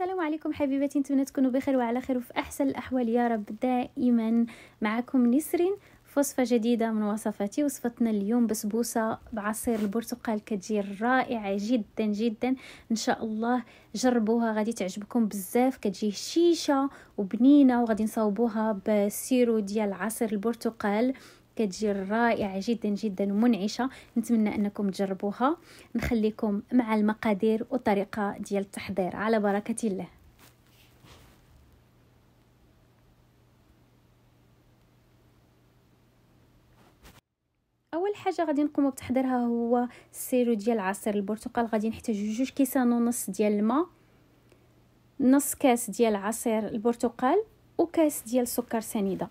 السلام عليكم حبيباتي نتمنى تكونوا بخير وعلى خير وفي احسن الاحوال يا رب دائما معكم نسرين وصفه جديده من وصفاتي وصفتنا اليوم بسبوسه بعصير البرتقال كتجي رائعه جدا جدا ان شاء الله جربوها غادي تعجبكم بزاف كتجي هشيشه وبنينه وغادي نصاوبوها بسيرو ديال عصير البرتقال كتجي رائعه جدا جدا ومنعشه نتمنى انكم تجربوها نخليكم مع المقادير وطريقة ديال التحضير على بركه الله اول حاجه غادي نقومو بتحضيرها هو السيرو ديال عصير البرتقال غادي نحتاج جوج كيسان ونص ديال الماء نص كاس ديال عصير البرتقال وكاس ديال سكر سنيده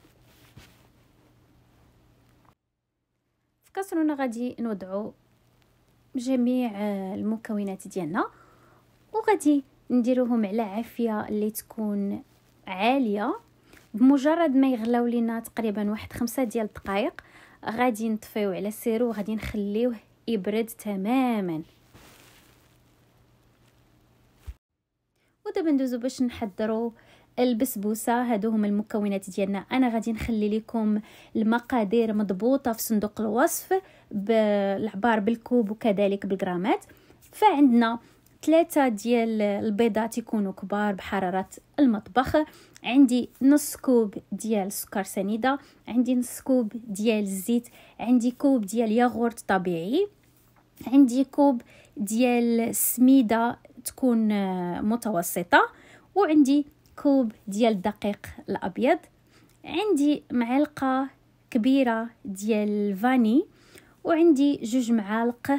كسرونه غادي نوضعو جميع آه، المكونات ديالنا وغادي نديروهم على عافيه اللي تكون عاليه بمجرد ما يغلاو لينا تقريبا واحد خمسة ديال الدقائق غادي نطفيو على السيرو وغادي نخليوه يبرد تماما ودابا ندوزو باش نحضرو البسبوسه هادو هما المكونات ديالنا انا غادي نخلي لكم المقادير مضبوطه في صندوق الوصف بالعبار بالكوب وكذلك بالغرامات فعندنا ثلاثة ديال البيضات يكونوا كبار بحرارة المطبخ عندي نص كوب ديال سكر سنيدة عندي نص كوب ديال الزيت عندي كوب ديال ياغورت طبيعي عندي كوب ديال سميدة تكون متوسطة وعندي كوب ديال الدقيق الابيض عندي معلقه كبيره ديال الفاني وعندي جوج معالق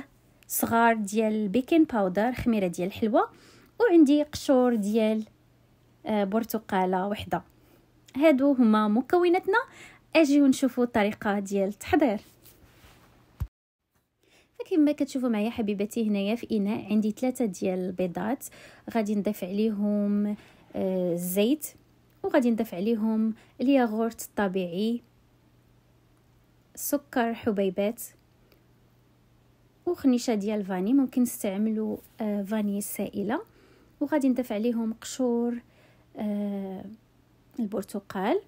صغار ديال البيكنج باودر خميره ديال الحلوى وعندي قشور ديال آه، برتقاله وحده هادو هما مكوناتنا اجيو نشوفوا الطريقه ديال التحضير كما كتشوفوا معايا حبيباتي هنايا في اناء عندي ثلاثه ديال البيضات غادي نضيف عليهم آه، الزيت وغادي نضيف عليهم الياغورت الطبيعي سكر حبيبات وخنيشه ديال فاني ممكن نستعملوا آه، فاني السائله وغادي نضيف عليهم قشور آه، البرتقال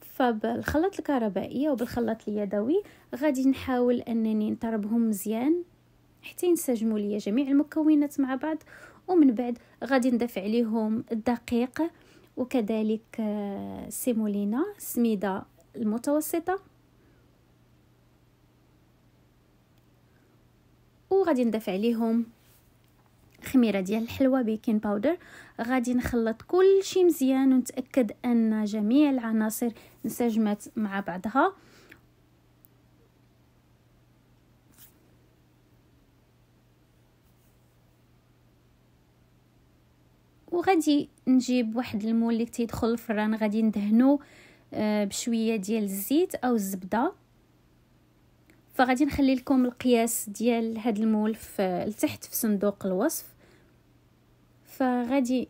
فبالخلاط الكهربائيه وبالخلاط اليدوي غادي نحاول انني نطربهم مزيان حتى ينسجموا ليا جميع المكونات مع بعض ومن بعد غادي ندافع عليهم الدقيق وكذلك آه، سيمولينا سميدة المتوسطه وغادي ندافع عليهم خميره ديال الحلوى بيكين باودر غادي نخلط كل شي مزيان ونتاكد ان جميع العناصر انسجمت مع بعضها وغادي نجيب واحد المول اللي تيدخل الفران غادي ندهنو آه، بشويه ديال الزيت او الزبده فغادي نخلي لكم القياس ديال هاد المول لتحت في صندوق الوصف فغادي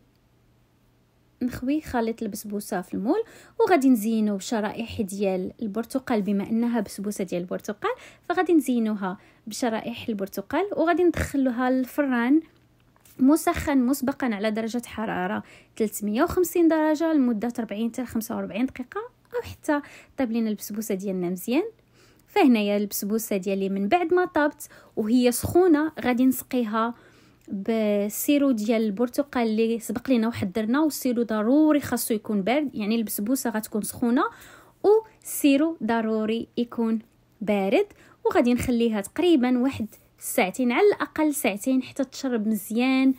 نخوي خليط البسبوسه في المول وغادي نزينو بشرائح ديال البرتقال بما انها بسبوسه ديال البرتقال فغادي نزينوها بشرائح البرتقال وغادي ندخلوها للفران مسخن مسبقا على درجة حرارة 350 درجة لمدة 40 حتى 45 دقيقة أو حتى طيب لينا البسبوسة ديالنا مزيان فهنايا البسبوسة ديالي من بعد ما طابت وهي سخونة غادي نسقيها بسيرو ديال البرتقال اللي سبق لينا وحضرنا والسيرو ضروري خاصو يكون بارد يعني البسبوسه غتكون سخونه والسيرو ضروري يكون بارد وغادي نخليها تقريبا واحد ساعتين على الاقل ساعتين حتى تشرب مزيان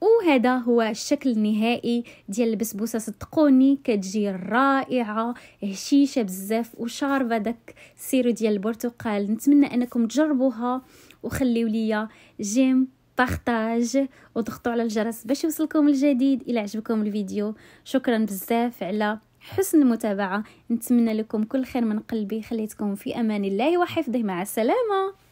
وهذا هو الشكل النهائي ديال البسبوسه صدقوني كتجي رائعه هشيشه بزاف وشاربه داك السيرو ديال البرتقال نتمنى انكم تجربوها وخليو ليا جيم بارطاج وضغطوا على الجرس باش يوصلكم الجديد الى عجبكم الفيديو شكرا بزاف على حسن المتابعه نتمنى لكم كل خير من قلبي خليتكم في امان الله وحفظه مع السلامه